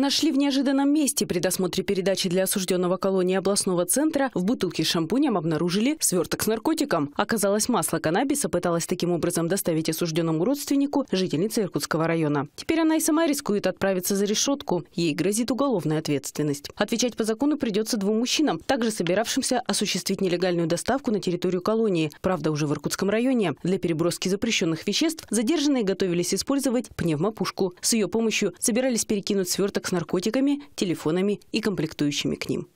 Нашли в неожиданном месте. При досмотре передачи для осужденного колонии областного центра в бутылке с шампунем обнаружили сверток с наркотиком. Оказалось, масло каннабиса пыталась таким образом доставить осужденному родственнику жительницы Иркутского района. Теперь она и сама рискует отправиться за решетку. Ей грозит уголовная ответственность. Отвечать по закону придется двум мужчинам, также собиравшимся осуществить нелегальную доставку на территорию колонии. Правда, уже в Иркутском районе. Для переброски запрещенных веществ задержанные готовились использовать пневмопушку. С ее помощью собирались перекинуть сверток с наркотиками, телефонами и комплектующими к ним.